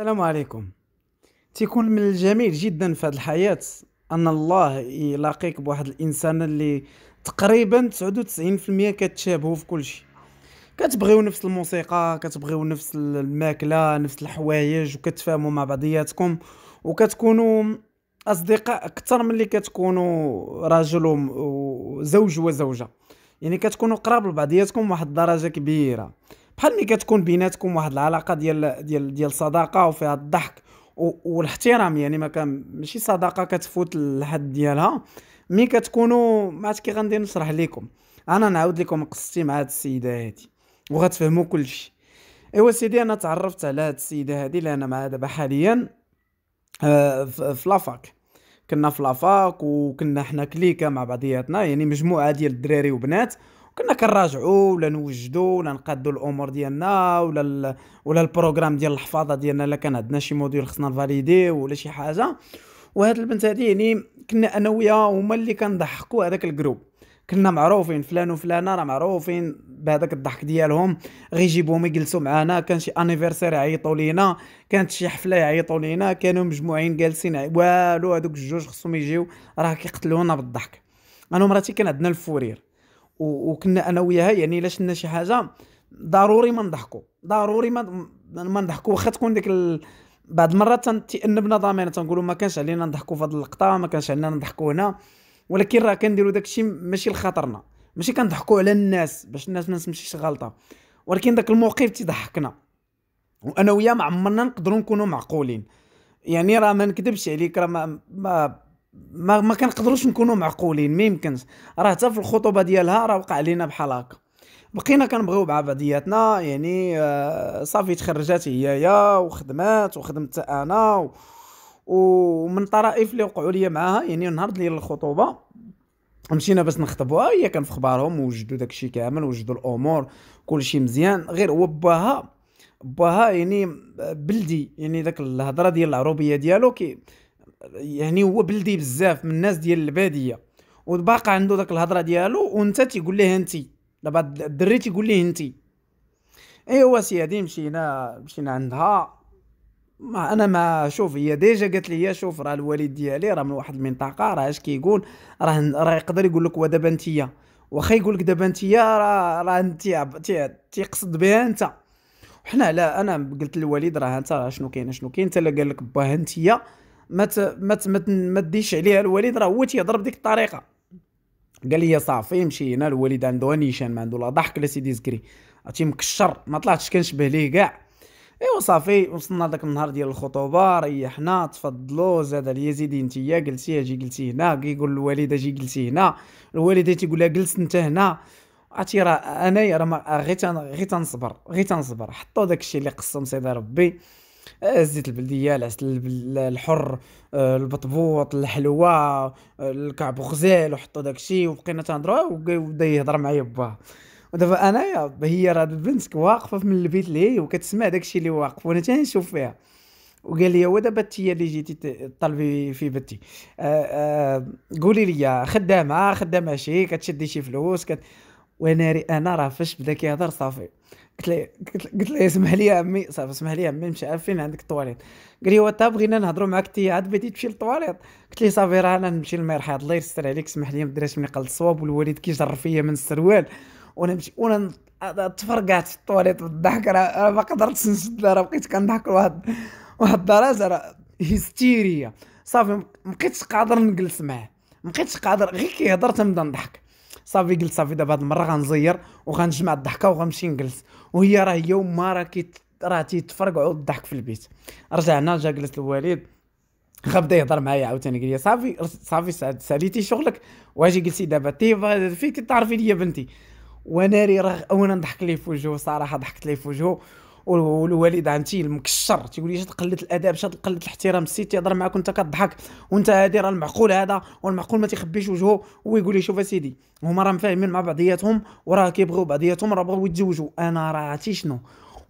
السلام عليكم تيكون من الجميل جدا في هذه الحياة أن الله يلاقيك بواحد الإنسان اللي تقريبا 99% كتشابهوا في كل شيء كتبغيو نفس الموسيقى كتبغيو نفس الماكلة نفس الحوايج وكتفاهموا مع بعضياتكم وكتكونوا أصدقاء أكثر من اللي كتكونوا راجل وزوج وزوجة يعني كتكونوا قراب لبعضياتكم واحد الدرجة كبيرة بحال ملي كتكون بيناتكم واحد العلاقه ديال ديال ديال صداقه وفيها الضحك والاحترام يعني ما كان ماشي صداقه كتفوت الحد ديالها مي كتكونوا ما كي غندير نشرح لكم انا نعاود لكم قصتي مع هاد السيده هادي وغتفهموا كلشي ايوا سيدي انا تعرفت على هاد السيده هادي اللي انا معها دابا حاليا آه في لافاك كنا في لافاك وكنا حنا كليكه مع بعضياتنا يعني مجموعه ديال الدراري وبنات كنا كنراجعوا ولا نوجدوا ولا نقادوا الامور ديالنا ولا ال... ولا البروغرام ديال الحفاظه ديالنا الا كان عندنا شي موديول خصنا نفاليدي ولا شي حاجه وهاد البنت هادي يعني كنا انا وياها هما اللي كنضحكوا هذاك الجروب كنا معروفين فلان وفلانه راه معروفين بهذاك الضحك ديالهم غير يجيبوهم يجلسوا معانا كان شي انيفرسير يعيطوا لينا كانت شي حفله يعيطوا لينا كانوا مجموعين جالسين والو هذوك الجوج خصهم يجيو راه كيقتلونا بالضحك انا ومراتي كان عندنا الفورير وكنا انا وياها يعني الا شفنا شي حاجه ضروري ما نضحكوا ضروري ما ما نضحكوا واخا تكون ديك ال... بعض المرات تنتئنبنا ضميرنا تنقولوا ما كانش علينا نضحكوا في هذه اللقطه ما كانش علينا نضحكوا هنا ولكن راه كنديروا داك الشيء ماشي لخاطرنا ماشي كنضحكوا على الناس باش الناس ما تمشيش غلطه ولكن داك الموقف تيضحكنا وانا وياه ما عمرنا نقدروا نكونوا معقولين يعني راه ما نكذبش عليك راه ما, ما ما ما كنقدروش نكونوا معقولين ما يمكنش راه حتى في الخطوبه ديالها راه وقع لينا بحال هكا بقينا كنبغيو مع بعضياتنا يعني آه، صافي تخرجات هي يا وخدمات وخدمت انا و... ومن الطرائف اللي وقعوا لي معاها يعني نهار ديال الخطوبه مشينا باش نخطبوها هي كان في خبارهم وجدوا داكشي كامل وجدوا الامور كلشي مزيان غير هو باها باها يعني بلدي يعني داك الهضره ديال العروبيه ديالو كي يعني هو بلدي بزاف من الناس ديال الباديه وباقى عنده داك الهضره ديالو وانت تيقول ليه انت دابا الدري تيقول ليه انت ايوا سيادي مشينا مشينا عندها ما انا ما شوف هي ديجا قالت لي شوف راه الوالد ديالي راه من واحد المنطقه راه اش كيقول راه راه يقدر يقول لك ودابا انتيا واخا يقول لك دابا انتيا راه راه انت تيقصد بها انت وحنا لا انا قلت للوالد راه انت راه شنو كاين شنو كاين انت لا قال لك باه انتيا ما ت... ما ت... ما, ما تديش عليها الوالد راه هو تيهضر بديك الطريقه قال لي صافي هنا الوالد عنده نيشان ما عنده لا ضحك لا سيدي زكري عرفتي مكشر ما طلعتش كنشبه ليه كاع ايوا صافي وصلنا داك النهار ديال الخطوبه ريحنا تفضلوا زاد عليا زيدي يا جلسي اجي جلسي هنا كيقول الوالده اجي جلسي هنا الوالده تيقول لها جلس انت هنا عرفتي راه انايا راه غير غير تنصبر غير تنصبر حطوا داك الشيء اللي قسم سيدي ربي الزيت البلديه العسل الحر آه، البطبوط الحلوه آه، الكعب وخزال وحطوا داكشي وبقينا تنهضروا وبدا يهضر معايا با ودابا انايا هي راه البنت واقفه من البيت لهي وكتسمع داكشي اللي واقف وانا تنشوف فيها وقال لي ودابا دابا هي اللي جيتي تطلبي في بنتي آه، قولي لي خدامه خدامه شي كتشدي شي فلوس كت... وانا انا راه فاش بدا كيهضر صافي قلت لي قلت لي اسمح لي يا عمي صافي اسمح لي يا عمي مش عارف فين عندك الطواليت قال لي هو تا بغينا نهضروا معاك تي عاد بغيتي تمشي للطواليت قلت لي صافي راه انا نمشي للمرحاض الله يستر عليك اسمح لي ما درتش من قلت الصواب والوالد كيجر فيا من السروال وانا نمشي وانا تفرقعت في الطواليت بالضحك راه ما قدرتش نشد راه بقيت كنضحك لواحد واحد الدرجه راه هيستيريا صافي ما بقيتش قادر نجلس معاه ما بقيتش قادر غير كيهضر تنبدا نضحك صافي قلت صافي دابا هاد المره غنزير وغنجمع الضحكه وغنمشي نجلس وهي راه هي وما راه كي راه تيتفرقعوا الضحك في البيت رجعنا جا جلس الوالد غبدا يهضر معايا عاوتاني قال لي صافي صافي ساليتي شغلك واجي قلتي دابا تيفا فين كتعرفي ليا بنتي وانا راه اولا ضحك لي في وجهه صراحه ضحكت لي في وجهه والوالد عمتي المكشر تيقول لي شاد قله شاد قله الاحترام السيد تيهضر معاك وانت كضحك وانت هادي راه المعقول هذا والمعقول ما تيخبيش وجهه ويقول لي شوف اسيدي هما راه مفاهمين مع بعضياتهم وراه كيبغيو بعضياتهم راه بغاو يتزوجوا انا راه عرفتي شنو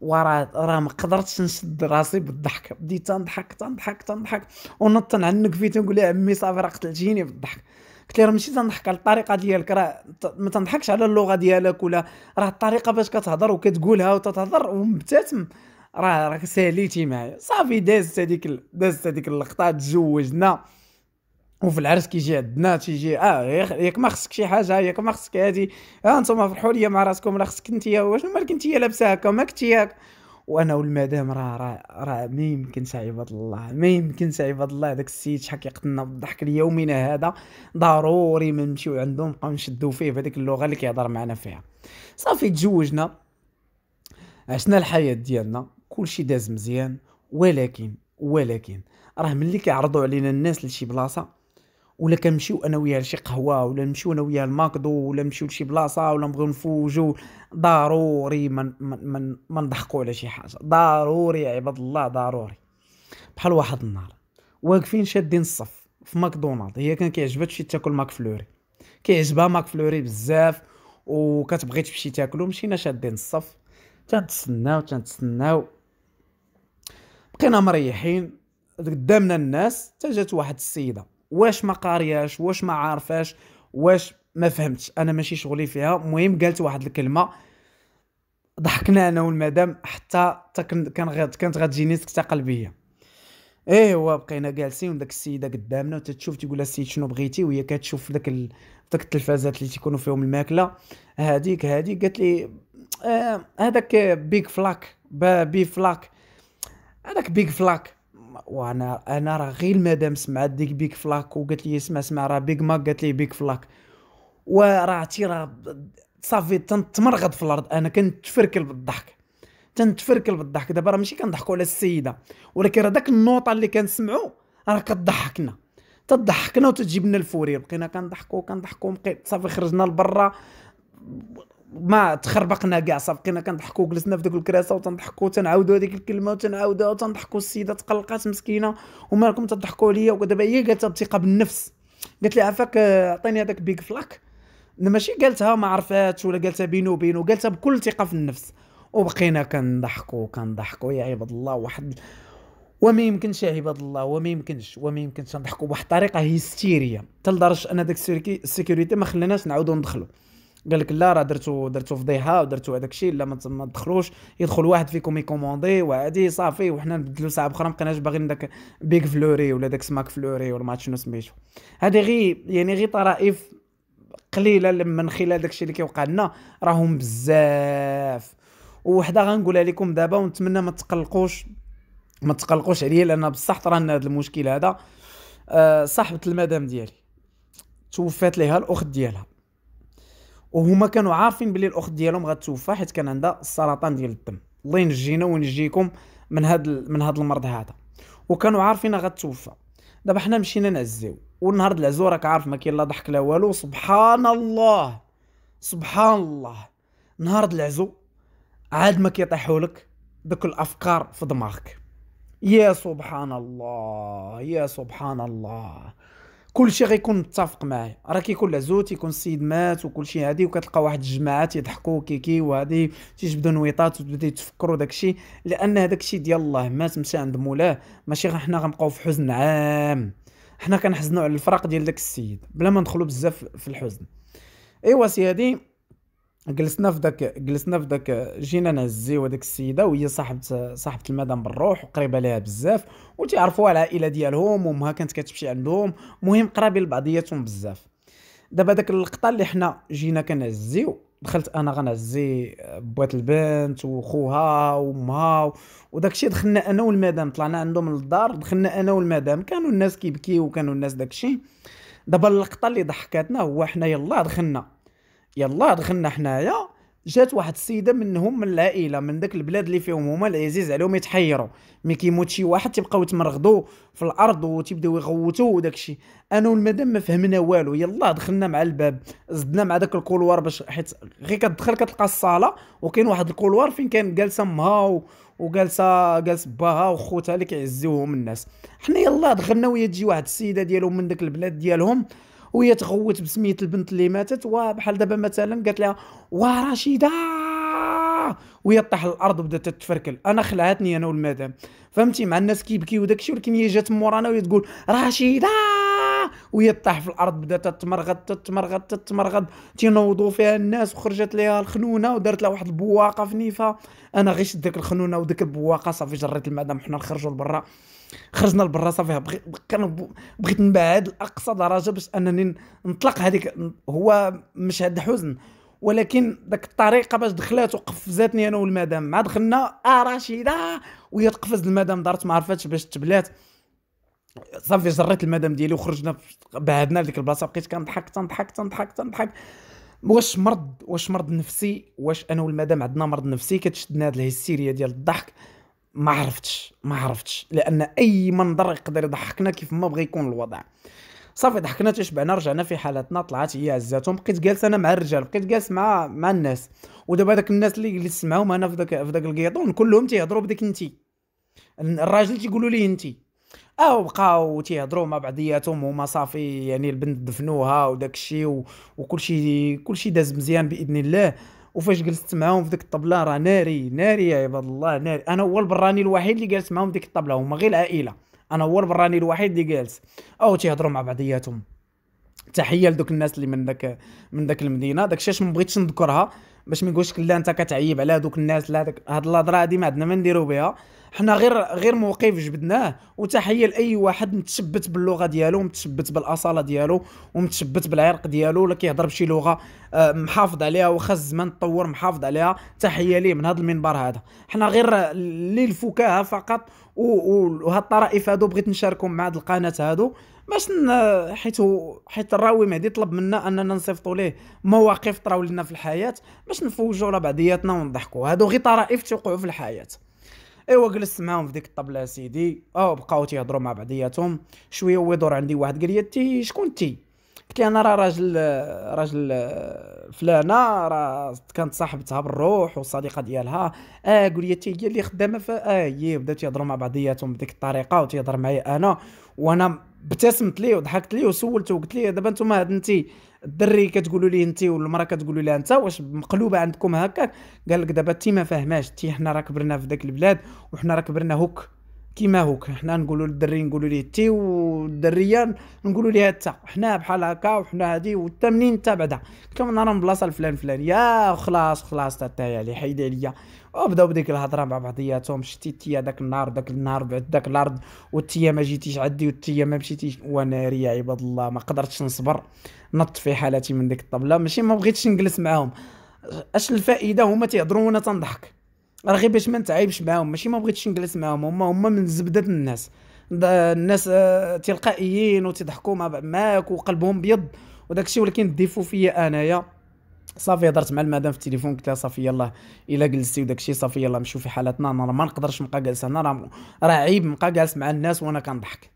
وراه راه ما قدرتش نشد راسي بالضحك بديت تنضحك تنضحك تنضحك ونط نعنق فيه تنقول يا عمي صافي راه قتلتيني بالضحك قلت لها راه ماشي تنضحك على الطريقه ديالك راه ما تنضحكش على اللغه ديالك ولا راه الطريقه باش كتهضر وكتقولها وتتهضر ومبتسم راه راك ساليتي معايا صافي دازت هذيك دازت هذيك اللقطه تزوجنا وفي العرس كيجي عندنا تيجي اه ياك ما خصك شي حاجه ياك ما خصك هادي ها آه فرحوا ليا مع راسكم لا خصك انت واشنو مالك انت لابسه هكا ما كنتي ياك وانا والمدام راه راه راه ما يمكنش عباد الله ما يمكنش عباد الله داك السيد شحال كيقتلنا بالضحك ليومنا هذا ضروري ما نمشيو عندو نبقاو نشدو فيه بهذيك اللغه اللي كيهضر معنا فيها صافي تزوجنا عشنا الحياه ديالنا كلشي داز مزيان ولكن ولكن راه ملي كيعرضوا علينا الناس لشي بلاصه ولا كنمشيو انا وياه لشي قهوه ولا نمشيو انا وياه لماكدو ولا نمشيو لشي بلاصه ولا نبغيو نفوجو ضروري من من ما نضحكوا على شي حاجه ضروري يا عباد الله ضروري بحال واحد النهار واقفين شادين الصف في ماكدونالد هي كان كيعجبها تمشي تاكل ماك فلوري كيعجبها ماك فلوري بزاف وكتبغي تمشي تاكلو مشينا شادين الصف تنتسناو تنتسناو بقينا مريحين قدامنا الناس تا جات واحد السيده واش ما قارياش واش ما عارفاش واش ما فهمتش انا ماشي شغلي فيها المهم قالت واحد الكلمه ضحكنا انا والمدام حتى كانت كانت غتجيني سكته قلبيه ايوا بقينا جالسين وداك السيده قدامنا وتتشوف تيقول لها السيد شنو بغيتي وهي كتشوف داك ال... داك التلفازات اللي تيكونوا فيهم الماكله هذيك هذيك قالت لي آه، هذاك آه بيك فلاك بي فلاك هذاك بيك فلاك وانا انا راه غير المدام سمعت ديك بيك فلاك وقالت لي اسمع اسمع راه بيك ماك قالت لي بيك فلاك وراه تي راه صافي تنتمرغض في الارض انا كنتفركل بالضحك تنتفركل بالضحك دابا راه ماشي كنضحكوا على السيده ولكن راه داك النوطه اللي كنسمعوا راه كضحكنا تضحكنا وتجيبنا الفوري بقينا كنضحكوا كنضحكوا صافي خرجنا لبرا ما تخربقنا كاع صافي بقينا كنضحكوا جلسنا في ديك الكراسه وتنضحكوا تنعاودوا هذيك الكلمه وتنعاودوها وتنضحكوا السيده تقلقات مسكينه وما تضحكوا عليا ودابا هي قالتها بثقه بالنفس قالت لي عفاك عطيني هذاك بيك فلاك ماشي قالتها ما عرفاتش ولا قالتها بينو وبينو قالتها بكل ثقه في النفس وبقينا كنضحكوا كنضحكوا يا عباد الله واحد وما يمكنش يا عباد الله وما يمكنش وما يمكنش نضحكوا بواحد الطريقه هيستيريه تلدرج لدرجه ان داك السيكوريتي ما خلاناش نعاودو ندخلوا قال لك لا راه درتو درتو فضيحه ودرتو هذاك الشيء لا ما تدخلوش يدخل واحد فيكم يكوموندي وعادي صافي وحنا نبدلو ساعه اخرى ما بقيناش باغيين داك بيك فلوري ولا داك سماك فلوري ولا ما شنو سميتو هذه غي يعني غي طرائف قليله من خلال داك الشيء اللي كيوقع لنا راهم بزاف وحده غنقولها لكم دابا ونتمنى ما تقلقوش ما تقلقوش عليا لان بصح طران هذا المشكل آه، هذا صاحبه المدام ديالي توفات ليها الاخت ديالها وهما كانوا عارفين بلي الاخت ديالهم غتوفى حيت كان عندها السرطان ديال الدم الله ينجينا ونجيكم من هاد من هاد المرض هذا وكانوا عارفين غتوفى دابا حنا مشينا نعزيو والنهار العزو راك عارف ما كاين لا ضحك لا والو سبحان الله سبحان الله نهار العزو عاد ما كيطيحوا لك دوك الافكار في دماغك يا سبحان الله يا سبحان الله كلشي غيكون متفق معايا راه كيكون العزو تيكون السيد مات شيء هادي وكتلقى واحد الجماعه تيضحكوا كيكي وهادي تيجبدوا نويطات وتبداو تفكروا داكشي لان الشيء ديال الله مات مشى عند مولاه ماشي حنا غنبقاو في حزن عام حنا كنحزنوا على الفراق ديال داك السيد بلا ما ندخلوا بزاف في الحزن ايوا سي هادي جلسنا في داك جلسنا في داك جينا نهزيو هذيك السيده وهي صاحبه صاحبه المدام بالروح وقريبه ليها بزاف وتيعرفوها العائله ديالهم وامها كانت كتمشي عندهم مهم قرابين لبعضياتهم بزاف دابا داك اللقطه اللي حنا جينا كنهزيو دخلت انا غنعزي بوات البنت وخوها وامها وداكشي دخلنا انا والمدام طلعنا عندهم للدار دخلنا انا والمدام كانوا الناس كيبكيو وكانوا الناس داكشي دابا اللقطه اللي ضحكاتنا هو حنا يلا دخلنا يلا دخلنا حنايا جات واحد السيده منهم من العائله من داك البلاد اللي فيهم هما العزيز عليهم يتحيروا ملي كيموت شي واحد تيبقاو يتمرغضوا في الارض وتيبداو يغوتوا وداك الشيء انا والمدام ما فهمنا والو يلا دخلنا مع الباب زدنا مع داك الكولوار باش حيت غير كتدخل كتلقى الصاله وكاين واحد الكولوار فين كان جالسه مها وجالسه جالس باها وخوتها اللي كيعزيوهم الناس حنا يلا دخلنا ويا تجي واحد السيده ديالهم من داك البلاد ديالهم وهي تغوت بسميه البنت اللي ماتت وبحال دابا مثلا قالت لها ورشيده وهي طاح الارض وبدات تتفركل انا خلعتني انا والمدام فهمتي مع الناس كيبكيو داكشي ولكن هي جات مورانا وهي تقول رشيده وهي طاح في الارض بدات تتمرغد تتمرغد تتمرغد تينوضوا فيها الناس وخرجت ليها الخنونه ودارت لها واحد البواقه في نيفها انا غير شد ديك الخنونه وديك البواقه صافي جريت المدام حنا نخرجوا لبرا خرجنا لبرا صافي بغيت بغيت نبعد لاقصى درجه باش انني نطلق هذيك هو مشهد حزن ولكن داك الطريقه باش دخلات وقفزاتني انا والمدام مع دخلنا اه رشيده وهي تقفز المدام دارت ما عرفاتش باش تبلات صافي جريت المدام ديالي وخرجنا بعدنا لديك البلاصه بقيت كنضحك تنضحك تنضحك تنضحك واش مرض واش مرض نفسي واش انا والمدام عندنا مرض نفسي كتشدنا هاد الهستيريا ديال الضحك ما عرفتش ما عرفتش لان اي منظر يقدر يضحكنا كيف ما بغى يكون الوضع صافي ضحكنا تشبعنا رجعنا في حالتنا طلعت هي عزاتهم بقيت جالس انا مع الرجال بقيت جالس مع مع الناس ودابا داك الناس اللي جلست معاهم انا في داك في داك الكيطون كلهم تيهضروا بديك انت الراجل تيقولوا لي انتي او بقاو تيهضروا مع بعضياتهم هما صافي يعني البنت دفنوها وداك الشيء وكل شيء كل شيء داز مزيان باذن الله وفاش جلست معاهم في ديك الطبله راه ناري ناري يا عباد الله ناري انا هو البراني الوحيد اللي جالس معاهم ديك الطبله هما غير العائله انا هو البراني الوحيد اللي جالس او تيهضروا مع بعضياتهم تحيه لدوك الناس اللي من داك من داك المدينه داك الشيء ما بغيتش نذكرها باش ما يقولش لا انت كتعيب على هذوك الناس لا هاد الهضره هذه ما عندنا ما نديرو بها حنا غير غير موقف جبدناه وتحيه لاي واحد متشبت باللغه ديالو متشبت بالاصاله ديالو ومتشبت بالعرق ديالو ولا كيهضر بشي لغه آه، محافظ عليها وخا الزمان تطور محافظ عليها تحيه ليه من هذا المنبر هذا حنا غير للفكاهه فقط وهاد الطرائف هادو بغيت نشاركهم مع هاد القناه هادو باش حيت حيت الراوي مهدي طلب منا اننا نصيفطوا ليه مواقف طراو لنا في الحياه باش نفوجوا على بعضياتنا ونضحكوا هادو غير طرائف تيوقعوا في الحياه ايوا جلست معاهم في ديك الطبله سيدي او بقاو تيهضروا مع بعضياتهم شويه ويدور يدور عندي واحد قال لي تي شكون تي قلت لي انا راه راجل راجل فلانه راه كانت صاحبتها بالروح والصديقه ديالها اه قول لي هي اللي خدامه ف اه هي بداو تيهضروا مع بعضياتهم بديك الطريقه وتيهضر معايا انا وانا ابتسمت ليه وضحكت ليه وسولته وقلت ليه دابا نتوما هاد انت الدري كتقولوا ليه انت والمراه كتقولوا لها انت واش مقلوبه عندكم هكاك قال لك دابا انت ما فاهماش انت حنا راه كبرنا في داك البلاد وحنا راه كبرنا هوك كيما هوك حنا نقولوا للدري نقولوا ليه تي والدريه نقولوا ليها تا حنا بحال هكا وحنا هادي منين تا بعدا كم نهار من بلاصه الفلان فلان يا خلاص خلاص تا تايا اللي حيد عليا وبداو بديك الهضره مع بعضياتهم شتي تي داك النهار داك النهار بعد داك الارض وتي ما جيتيش عندي وتي ما مشيتيش وانا يا عباد الله ما قدرتش نصبر نط في حالتي من ديك الطبله ماشي ما بغيتش نجلس معاهم اش الفائده هما تيهضروا وانا تنضحك راه غير باش ما نتعايبش معاهم ماشي ما بغيتش نجلس معاهم هما هما من زبده الناس الناس آه، تلقائيين وتضحكوا معاك وقلبهم بيض وداك الشيء ولكن ديفو فيا انايا صافي هضرت مع المدام في التليفون قلت لها صافي يلاه الا جلستي وداك الشيء صافي يلاه نشوف في حالتنا انا ما نقدرش نبقى جالس هنا راه عيب نبقى جالس مع الناس وانا كنضحك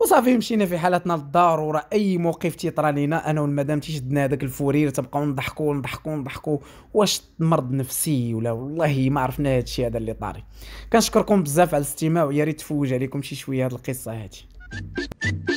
وصافي مشينا في حالتنا للدار ورا اي موقف تيطرى لينا انا والمدام تيشدنا هذاك الفورير تبقاو نضحكوا نضحكوا نضحكوا واش مرض نفسي ولا والله ما عرفنا الشيء هذا اللي طاري كنشكركم بزاف على الاستماع ويا ريت تفوج عليكم شي شويه هذه القصه هذه